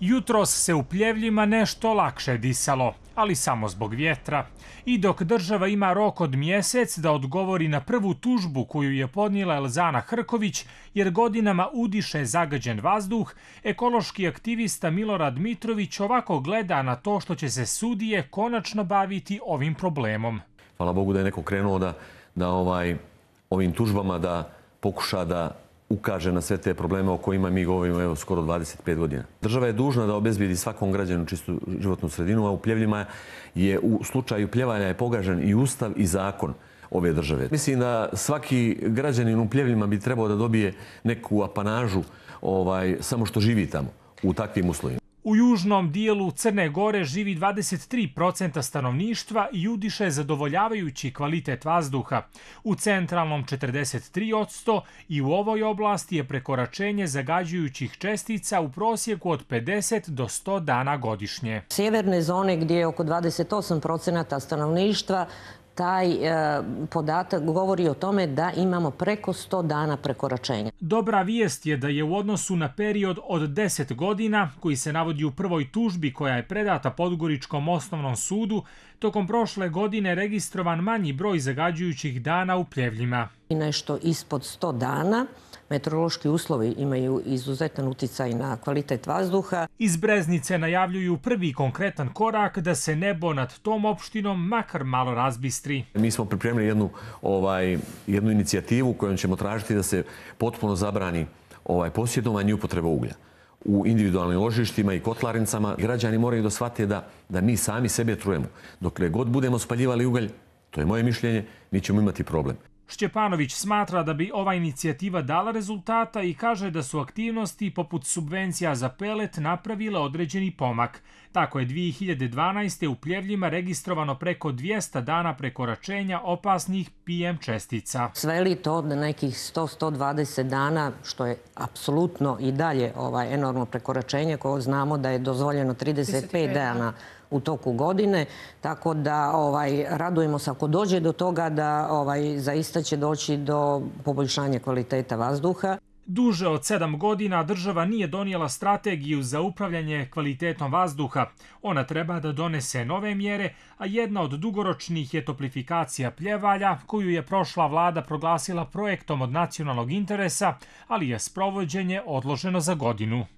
Jutros se u pljevljima nešto lakše disalo, ali samo zbog vjetra. I dok država ima rok od mjesec da odgovori na prvu tužbu koju je podnila Elzana Hrković, jer godinama udiše zagađen vazduh, ekološki aktivista Milorad Mitrović ovako gleda na to što će se sudije konačno baviti ovim problemom. Hvala Bogu da je neko krenuo da, da ovaj, ovim tužbama da pokuša da ukaže na sve te probleme o kojima mi govorimo evo, skoro 25 godina. Država je dužna da obezbidi svakom građanu čistu životnu sredinu, a u pljevljima je u slučaju pljevalja je pogažen i ustav i zakon ove države. Mislim da svaki građanin u pljevljima bi trebao da dobije neku apanažu ovaj, samo što živi tamo u takvim uslovima. U južnom dijelu Crne Gore živi 23% stanovništva i udiše zadovoljavajući kvalitet vazduha. U centralnom 43% i u ovoj oblasti je prekoračenje zagađujućih čestica u prosjeku od 50 do 100 dana godišnje. Sjeverne zone gdje je oko 28% stanovništva taj e, podatak govori o tome da imamo preko 100 dana prekoračenja. Dobra vijest je da je u odnosu na period od 10 godina, koji se navodi u prvoj tužbi koja je predata Podgoričkom osnovnom sudu, tokom prošle godine registrovan manji broj zagađujućih dana u pljevljima. Nešto ispod 100 dana, meteorološki uslovi imaju izuzetan uticaj na kvalitet vazduha. Iz Breznice najavljuju prvi konkretan korak da se nebo nad tom opštinom makar malo razbistri. Mi smo pripremili jednu, ovaj, jednu inicijativu kojom ćemo tražiti da se potpuno zabrani ovaj, posjedovanje i upotreba uglja u individualnim ložištima i kotlarnicama. Građani moraju da shvate da, da mi sami sebe trujemo. Dokle god budemo spaljivali ugalj, to je moje mišljenje, mi ćemo imati problem. Šćepanović smatra da bi ova inicijativa dala rezultata i kaže da su aktivnosti poput subvencija za pelet napravile određeni pomak. Tako je 2012. u Pljevljima registrovano preko 200 dana prekoračenja opasnih PM čestica. Sve li to od nekih 100-120 dana, što je apsolutno i dalje ovaj enormno prekoračenje, koje znamo da je dozvoljeno 35 dana u toku godine. Tako da ovaj, radujemo se ako dođe do toga da ovaj, zaista će doći do poboljšanja kvaliteta vazduha. Duže od sedam godina država nije donijela strategiju za upravljanje kvalitetom vazduha. Ona treba da donese nove mjere, a jedna od dugoročnih je toplifikacija pljevalja, koju je prošla vlada proglasila projektom od nacionalnog interesa, ali je sprovođenje odloženo za godinu.